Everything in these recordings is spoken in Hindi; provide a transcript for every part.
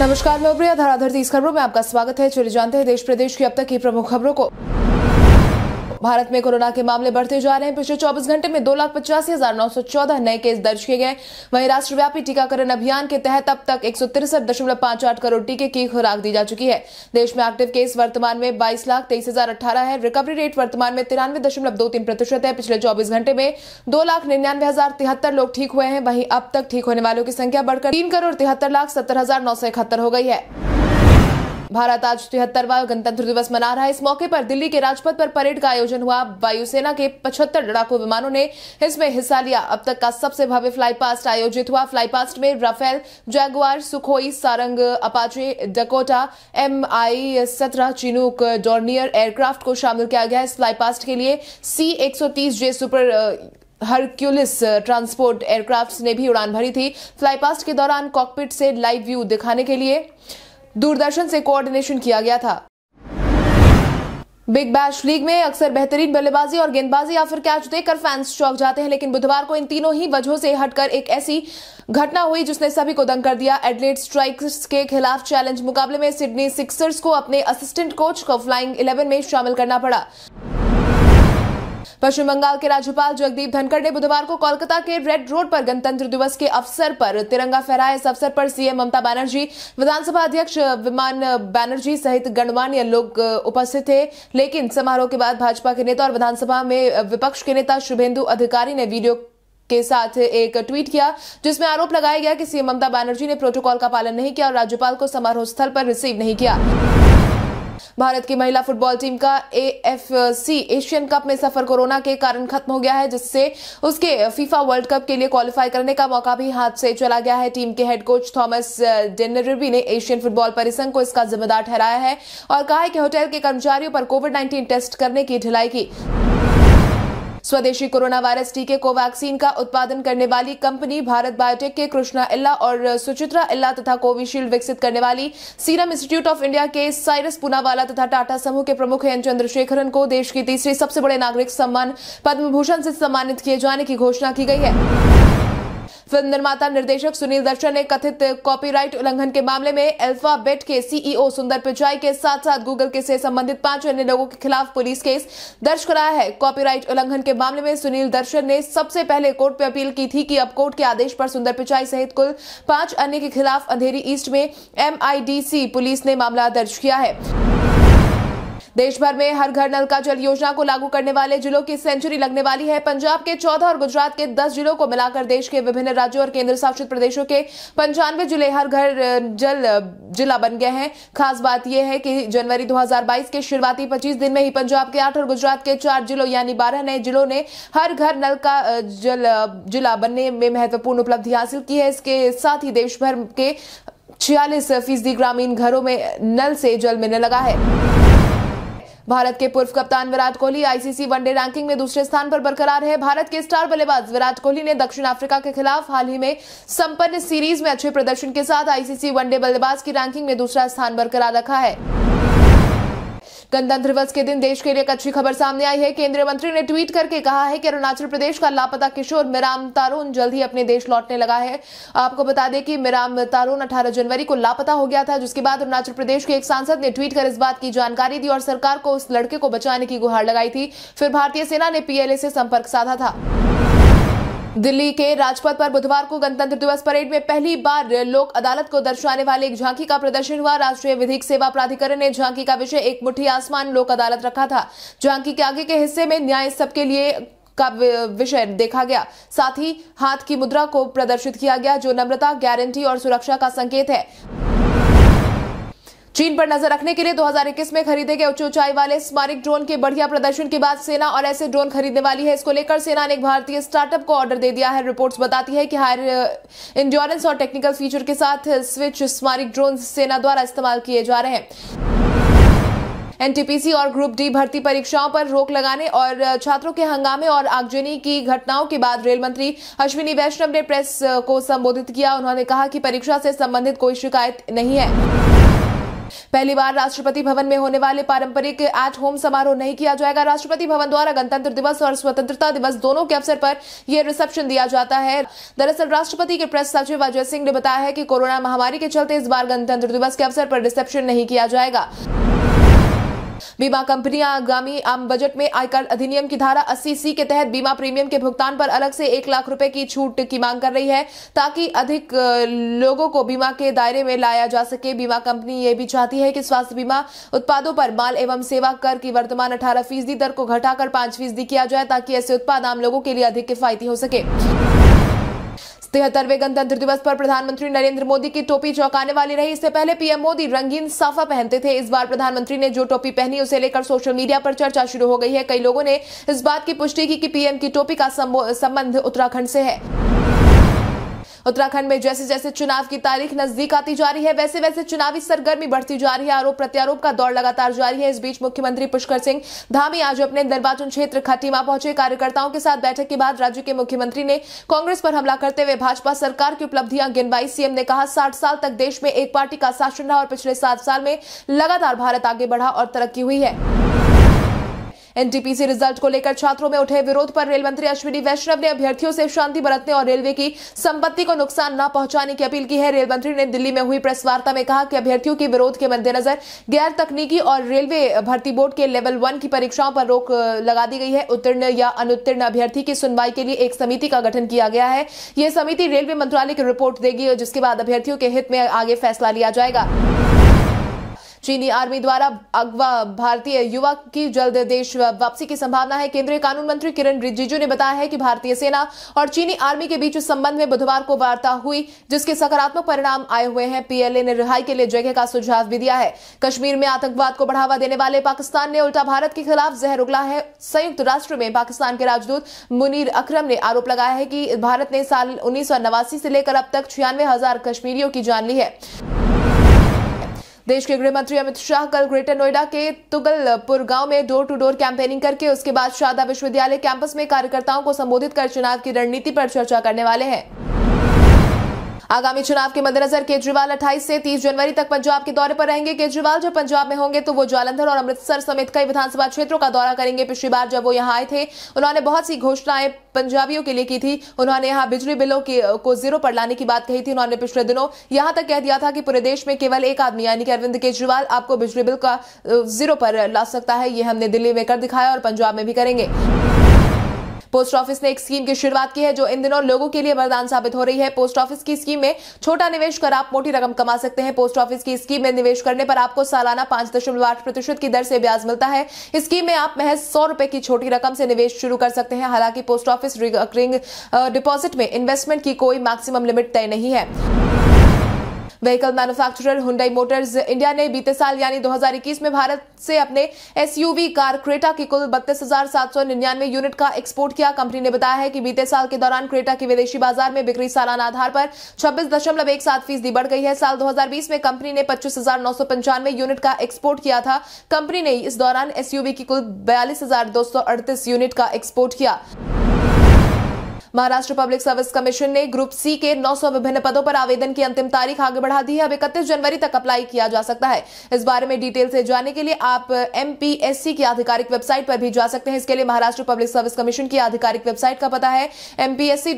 नमस्कार मैं उप्रिया धराधर तीस खबरों में आपका स्वागत है चलिए जानते हैं देश प्रदेश की अब तक की प्रमुख खबरों को भारत में कोरोना के मामले बढ़ते जा रहे हैं पिछले चौबीस घंटे में दो लाख पचासी हजार नौ सौ चौदह नए केस दर्ज किए गए वहीं राष्ट्रव्यापी टीकाकरण अभियान के तहत अब तक एक सौ तिरसठ दशमलव पांच आठ करोड़ टीके की खुराक दी जा चुकी है देश में एक्टिव केस वर्तमान में बाईस लाख तेईस हजार अठारह है रिकवरी रेट वर्तमान में तिरानवे दशमलव दो तीन प्रतिशत है पिछले चौबीस घंटे में दो लाख निन्यानवे हजार तिहत्तर लोग ठीक हुए हैं वहीं अब तक ठीक होने वालों की संख्या बढ़कर तीन करोड़ तिहत्तर लाख सत्तर हजार नौ सौ इकहत्तर हो गई है भारत आज तिहत्तरवा गणतंत्र दिवस मना रहा है इस मौके पर दिल्ली के राजपथ पर परेड का आयोजन हुआ वायुसेना के पचहत्तर लड़ाकू विमानों ने इसमें हिस्सा लिया अब तक का सबसे भव्य फ्लाईपास्ट आयोजित हुआ फ्लाईपास्ट में Rafale Jaguar Sukhoi Sarang Apache Dakota M I सत्रह चिनूक डॉर्नियर एयरक्राफ्ट को शामिल किया गया इस फ्लाईपास्ट के लिए सी एक J super Hercules transport aircraft ने भी उड़ान भरी थी फ्लाईपास्ट के दौरान कॉकपिट से लाइव व्यू दिखाने के लिए दूरदर्शन से कोऑर्डिनेशन किया गया था बिग बैश लीग में अक्सर बेहतरीन बल्लेबाजी और गेंदबाजी या फिर कैच देकर फैंस चौक जाते हैं लेकिन बुधवार को इन तीनों ही वजहों से हटकर एक ऐसी घटना हुई जिसने सभी को दंग कर दिया एडलेट स्ट्राइकर्स के खिलाफ चैलेंज मुकाबले में सिडनी सिक्सर्स को अपने असिस्टेंट कोच को फ्लाइंग इलेवन में शामिल करना पड़ा पश्चिम बंगाल के राज्यपाल जगदीप धनखड़ ने बुधवार को कोलकाता के रेड रोड पर गणतंत्र दिवस के अवसर पर तिरंगा फहराया इस अवसर पर सीएम ममता बनर्जी विधानसभा अध्यक्ष विमान बैनर्जी सहित गणमान्य लोग उपस्थित थे लेकिन समारोह के बाद भाजपा के नेता और विधानसभा में विपक्ष के नेता शुभेंदु अधिकारी ने वीडियो के साथ एक ट्वीट किया जिसमें आरोप लगाया गया कि सीएम ममता बनर्जी ने प्रोटोकॉल का पालन नहीं किया और राज्यपाल को समारोह स्थल पर रिसीव नहीं किया भारत की महिला फुटबॉल टीम का सी एशियन कप में सफर कोरोना के कारण खत्म हो गया है जिससे उसके फीफा वर्ल्ड कप के लिए क्वालिफाई करने का मौका भी हाथ से चला गया है टीम के हेड कोच थॉमस डेनरबी ने एशियन फुटबॉल परिसंघ को इसका जिम्मेदार ठहराया है और कहा है कि होटल के कर्मचारियों पर कोविड नाइन्टीन टेस्ट करने की ढिलाई की स्वदेशी कोरोना वायरस टीके कोवैक्सीन का उत्पादन करने वाली कंपनी भारत बायोटेक के कृष्णा इल्ला और सुचित्रा इल्ला तथा कोविशील्ड विकसित करने वाली सीरम इंस्टीट्यूट ऑफ इंडिया के साइरस पुनावाला तथा टाटा समूह के प्रमुख एन चंद्रशेखरन को देश की तीसरी सबसे बड़े नागरिक सम्मान पद्म भूषण से सम्मानित किए जाने की घोषणा की गई है फिल्म निर्माता निर्देशक सुनील दर्शन ने कथित कॉपीराइट उल्लंघन के मामले में अल्फाबेट के सीईओ e सुंदर पिचाई के साथ साथ गूगल के से संबंधित पांच अन्य लोगों के खिलाफ पुलिस केस दर्ज कराया है कॉपीराइट उल्लंघन के मामले में सुनील दर्शन ने सबसे पहले कोर्ट में अपील की थी कि अब कोर्ट के आदेश पर सुंदर पिचाई सहित कुल पांच अन्य के खिलाफ अंधेरी ईस्ट में एमआईडीसी पुलिस ने मामला दर्ज किया है देश भर में हर घर नल का जल योजना को लागू करने वाले जिलों की सेंचुरी लगने वाली है पंजाब के चौदह और गुजरात के दस जिलों को मिलाकर देश के विभिन्न राज्यों और केंद्र शासित प्रदेशों के पंचानवे जिले हर घर जल जिला बन गए हैं खास बात यह है कि जनवरी 2022 के शुरुआती 25 दिन में ही पंजाब के आठ और गुजरात के चार जिलों यानी बारह नए जिलों ने हर घर नल का जल जिला बनने में महत्वपूर्ण उपलब्धि हासिल की है इसके साथ ही देश भर के छियालीस फीसदी ग्रामीण घरों में नल से जल मिलने लगा है भारत के पूर्व कप्तान Virat Kohli ICC one day ranking में दूसरे स्थान पर बरकरार है भारत के स्टार बल्लेबाज विराट कोहली ने दक्षिण अफ्रीका के खिलाफ हाल ही में संपन्न सीरीज में अच्छे प्रदर्शन के साथ आईसीसी वनडे बल्लेबाज की रैंकिंग में दूसरा स्थान बरकरार रखा है गणतंत्र दिवस के दिन देश के लिए एक अच्छी खबर सामने आई है केंद्रीय मंत्री ने ट्वीट करके कहा है कि अरुणाचल प्रदेश का लापता किशोर मिराम तारून जल्द ही अपने देश लौटने लगा है आपको बता दें कि मिराम तारून अठारह जनवरी को लापता हो गया था जिसके बाद अरुणाचल प्रदेश के एक सांसद ने ट्वीट कर इस बात की जानकारी दी और सरकार को उस लड़के को बचाने की गुहार लगाई थी फिर भारतीय सेना ने पीएलए से संपर्क साधा था दिल्ली के राजपथ पर बुधवार को गणतंत्र दिवस परेड में पहली बार लोक अदालत को दर्शाने वाली एक झांकी का प्रदर्शन हुआ राष्ट्रीय विधिक सेवा प्राधिकरण ने झांकी का विषय एक मुट्ठी आसमान लोक अदालत रखा था झांकी के आगे के हिस्से में न्याय सबके लिए का विषय देखा गया साथ ही हाथ की मुद्रा को प्रदर्शित किया गया जो नम्रता गारंटी और सुरक्षा का संकेत है चीन पर नजर रखने के लिए 2021 में खरीदे गए उच्च ऊंचाई वाले स्मारिक ड्रोन के बढ़िया प्रदर्शन के बाद सेना और ऐसे ड्रोन खरीदने वाली है इसको लेकर सेना ने एक भारतीय स्टार्टअप को ऑर्डर दे दिया है रिपोर्ट्स बताती है कि हायर इंड्योरेंस और टेक्निकल फीचर के साथ स्विच स्मारिक ड्रोन सेना द्वारा इस्तेमाल किए जा रहे हैं एनटीपीसी और ग्रुप डी भर्ती परीक्षाओं पर रोक लगाने और छात्रों के हंगामे और आगजनी की घटनाओं के बाद रेल मंत्री अश्विनी वैष्णव ने प्रेस को संबोधित किया उन्होंने कहा कि परीक्षा से संबंधित कोई शिकायत नहीं है पहली बार राष्ट्रपति भवन में होने वाले पारंपरिक एट होम समारोह नहीं किया जाएगा राष्ट्रपति भवन द्वारा गणतंत्र दिवस और स्वतंत्रता दिवस दोनों के अवसर पर यह रिसेप्शन दिया जाता है दरअसल राष्ट्रपति के प्रेस सचिव अजय सिंह ने बताया है कि कोरोना महामारी के चलते इस बार गणतंत्र दिवस के अवसर पर रिसेप्शन नहीं किया जाएगा बीमा कंपनियां आगामी आम बजट में आयकर अधिनियम की धारा अस्सी सी के तहत बीमा प्रीमियम के भुगतान पर अलग से एक लाख रुपए की छूट की मांग कर रही है ताकि अधिक लोगों को बीमा के दायरे में लाया जा सके बीमा कंपनी ये भी चाहती है कि स्वास्थ्य बीमा उत्पादों पर माल एवं सेवा कर की वर्तमान अठारह फीसदी दर को घटाकर पांच फीसदी किया जाए ताकि ऐसे उत्पाद आम लोगों के लिए अधिक किफायती हो सके तिहत्तरवे गणतंत्र दिवस पर प्रधानमंत्री नरेंद्र मोदी की टोपी चौंकाने वाली रही इससे पहले पीएम मोदी रंगीन साफा पहनते थे इस बार प्रधानमंत्री ने जो टोपी पहनी उसे लेकर सोशल मीडिया पर चर्चा शुरू हो गई है कई लोगों ने इस बात की पुष्टि की कि पीएम की टोपी का संबंध उत्तराखंड से है उत्तराखंड में जैसे जैसे चुनाव की तारीख नजदीक आती जा रही है वैसे वैसे चुनावी सरगर्मी बढ़ती जा रही है आरोप प्रत्यारोप का दौर लगातार जारी है इस बीच मुख्यमंत्री पुष्कर सिंह धामी आज अपने निर्वाचन क्षेत्र खटीमा पहुंचे कार्यकर्ताओं के साथ बैठक के बाद राज्य के मुख्यमंत्री ने कांग्रेस पर हमला करते हुए भाजपा सरकार की उपलब्धियां गिनवाई सीएम ने कहा साठ साल तक देश में एक पार्टी का शासन रहा और पिछले सात साल में लगातार भारत आगे बढ़ा और तरक्की हुई है एनटीपीसी रिजल्ट को लेकर छात्रों में उठे विरोध पर रेल मंत्री अश्विनी वैष्णव ने अभ्यर्थियों से शांति बरतने और रेलवे की संपत्ति को नुकसान न पहुंचाने की अपील की है रेल मंत्री ने दिल्ली में हुई प्रेस वार्ता में कहा कि अभ्यर्थियों के विरोध के मद्देनजर गैर तकनीकी और रेलवे भर्ती बोर्ड के लेवल वन की परीक्षाओं पर रोक लगा दी गई है उत्तीर्ण या अनुत्तीर्ण अभ्यर्थी की सुनवाई के लिए एक समिति का गठन किया गया है यह समिति रेलवे मंत्रालय की रिपोर्ट देगी और जिसके बाद अभ्यर्थियों के हित में आगे फैसला लिया जाएगा चीनी आर्मी द्वारा अगवा भारतीय युवा की जल्द देश वापसी की संभावना है केंद्रीय कानून मंत्री किरण रिजिजू ने बताया है कि भारतीय सेना और चीनी आर्मी के बीच संबंध में बुधवार को वार्ता हुई जिसके सकारात्मक परिणाम आए हुए हैं पीएलए ने रिहाई के लिए जगह का सुझाव भी दिया है कश्मीर में आतंकवाद को बढ़ावा देने वाले पाकिस्तान ने उल्टा भारत के खिलाफ जहर उगला है संयुक्त राष्ट्र में पाकिस्तान के राजदूत मुनीर अक्रम ने आरोप लगाया है कि भारत ने साल उन्नीस से लेकर अब तक छियानवे हजार कश्मीरियों की जान ली है देश के गृह मंत्री अमित शाह कल ग्रेटर नोएडा के तुगलपुर गांव में डोर टू डोर कैंपेनिंग करके उसके बाद शारदा विश्वविद्यालय कैंपस में कार्यकर्ताओं को संबोधित कर चुनाव की रणनीति पर चर्चा करने वाले हैं आगामी चुनाव के मद्देनजर केजरीवाल 28 से 30 जनवरी तक पंजाब के दौरे पर रहेंगे केजरीवाल जब पंजाब में होंगे तो वो जालंधर और अमृतसर समेत कई विधानसभा क्षेत्रों का दौरा करेंगे पिछली बार जब वो यहाँ आए थे उन्होंने बहुत सी घोषणाएं पंजाबियों के लिए की थी उन्होंने यहाँ बिजली बिलों को जीरो पर लाने की बात कही थी उन्होंने पिछले दिनों यहाँ तक कह दिया था कि पूरे देश में केवल एक आदमी यानी कि अरविंद केजरीवाल आपको बिजली बिल का जीरो पर ला सकता है ये हमने दिल्ली में कर दिखाया और पंजाब में भी करेंगे पोस्ट ऑफिस ने एक स्कीम की शुरुआत की है जो इन दिनों लोगों के लिए वरदान साबित हो रही है पोस्ट ऑफिस की स्कीम में छोटा निवेश कर आप मोटी रकम कमा सकते हैं पोस्ट ऑफिस की स्कीम में निवेश करने पर आपको सालाना पांच दशमलव आठ प्रतिशत की दर से ब्याज मिलता है स्कीम में आप महज सौ रुपए की छोटी रकम से निवेश शुरू कर सकते हैं हालांकि पोस्ट ऑफिस रिकरिंग डिपॉजिट में इन्वेस्टमेंट की कोई मैक्सिमम लिमिट तय नहीं है vehicle manufacturer Hyundai Motors India ने बीते साल यानी 2021 में भारत से अपने एसयूवी कार क्रेटा की कुल बत्तीस यूनिट का एक्सपोर्ट किया कंपनी ने बताया है कि बीते साल के दौरान क्रेटा की विदेशी बाजार में बिक्री सालाना आधार पर छब्बीस फीसदी बढ़ गई है साल दो में कंपनी ने पच्चीस यूनिट का एक्सपोर्ट किया था कंपनी ने इस दौरान एसयूवी की कुल बयालीस यूनिट का एक्सपोर्ट किया महाराष्ट्र पब्लिक सर्विस कमीशन ने ग्रुप सी के 900 विभिन्न पदों पर आवेदन की अंतिम तारीख आगे बढ़ा दी है अब इकतीस जनवरी तक अप्लाई किया जा सकता है इस बारे में डिटेल से जानने के लिए आप एमपीएससी की आधिकारिक वेबसाइट पर भी जा सकते हैं इसके लिए महाराष्ट्र पब्लिक सर्विस कमीशन की आधिकारिक वेबसाइट का पता है एमपीएससी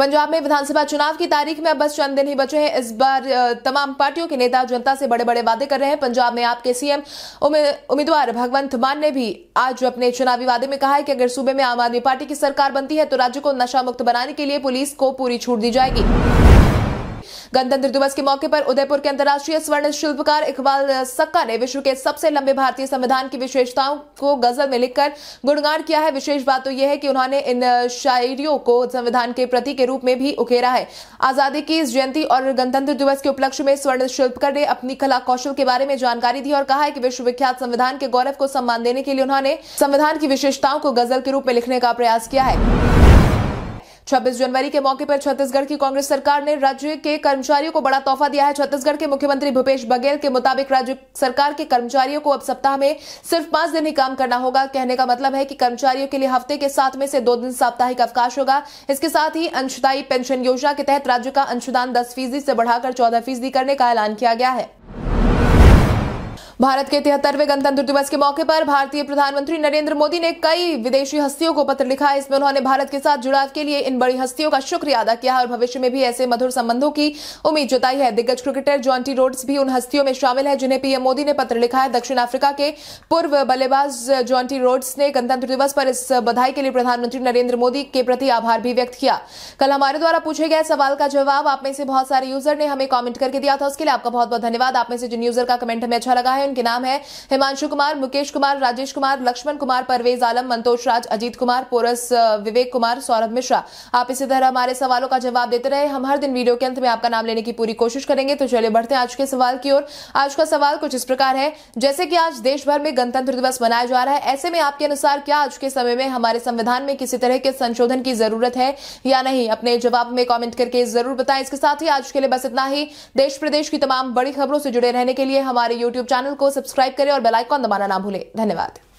पंजाब में विधानसभा चुनाव की तारीख में अब बस चंद दिन ही बचे हैं इस बार तमाम पार्टियों के नेता जनता से बड़े बड़े वादे कर रहे हैं पंजाब में आपके सीएम उम्मीदवार भगवंत मान ने भी आज अपने चुनावी वादे में कहा है कि अगर सूबे में आम आदमी पार्टी की सरकार बनती है तो राज्य को नशा मुक्त बनाने के लिए पुलिस को पूरी छूट दी जाएगी गणतंत्र दिवस के मौके पर उदयपुर के अंतर्राष्ट्रीय स्वर्ण शिल्पकार इकबाल सक्का ने विश्व के सबसे लंबे भारतीय संविधान की विशेषताओं को गजल में लिखकर गुणगान किया है विशेष बात तो यह है कि उन्होंने इन शायरियों को संविधान के प्रति के रूप में भी उकेरा है आजादी की इस जयंती और गणतंत्र दिवस के उपलक्ष्य में स्वर्ण शिल्पकर ने अपनी कला कौशल के बारे में जानकारी दी और कहा है कि विश्वविख्यात संविधान के गौरव को सम्मान देने के लिए उन्होंने संविधान की विशेषताओं को गजल के रूप में लिखने का प्रयास किया है 26 जनवरी के मौके पर छत्तीसगढ़ की कांग्रेस सरकार ने राज्य के कर्मचारियों को बड़ा तोहफा दिया है छत्तीसगढ़ के मुख्यमंत्री भूपेश बघेल के मुताबिक राज्य सरकार के कर्मचारियों को अब सप्ताह में सिर्फ पांच दिन ही काम करना होगा कहने का मतलब है कि कर्मचारियों के लिए हफ्ते के साथ में से दो दिन साप्ताहिक अवकाश होगा इसके साथ ही अंशदायी पेंशन योजना के तहत राज्य का अंशदान दस फीसदी से बढ़ाकर चौदह फीसदी करने का ऐलान किया गया है भारत के तिहत्तरवें गणतंत्र दिवस के मौके पर भारतीय प्रधानमंत्री नरेंद्र मोदी ने कई विदेशी हस्तियों को पत्र लिखा है इसमें उन्होंने भारत के साथ जुड़ाव के लिए इन बड़ी हस्तियों का शुक्रिया अदा किया और भविष्य में भी ऐसे मधुर संबंधों की उम्मीद जताई है दिग्गज क्रिकेटर जॉन्टी रोड्स भी उन हस्तियों में शामिल है जिन्हें पीएम मोदी ने पत्र लिखा है दक्षिण अफ्रीका के पूर्व बल्लेबाज जॉन्टी रोड्स ने गणतंत्र दिवस पर इस बधाई के लिए प्रधानमंत्री नरेंद्र मोदी के प्रति आभार भी व्यक्त किया कल हमारे द्वारा पूछे गए सवाल का जवाब आप में से बहुत सारे यूजर ने हमें कॉमेंट करके दिया था उसके लिए आपका बहुत बहुत धन्यवाद आप में से जिन यूजर का कमेंट हमें अच्छा लगा है संगठन के नाम है हिमांशु कुमार मुकेश कुमार राजेश कुमार लक्ष्मण कुमार परवेज आलम मंतोष राज अजीत कुमार पोरस विवेक कुमार सौरभ मिश्रा आप इसी तरह हमारे सवालों का जवाब देते रहे हम हर दिन वीडियो के अंत में आपका नाम लेने की पूरी कोशिश करेंगे तो चलिए बढ़ते हैं आज के सवाल की ओर आज का सवाल कुछ इस प्रकार है जैसे कि आज देश भर में गणतंत्र दिवस मनाया जा रहा है ऐसे में आपके अनुसार क्या आज के समय में हमारे संविधान में किसी तरह के संशोधन की जरूरत है या नहीं अपने जवाब में कमेंट करके जरूर बताएं इसके साथ ही आज के लिए बस इतना ही देश प्रदेश की तमाम बड़ी खबरों से जुड़े रहने के लिए हमारे यूट्यूब चैनल को सब्सक्राइब करें और बेलाइकॉन दबाना ना भूलें धन्यवाद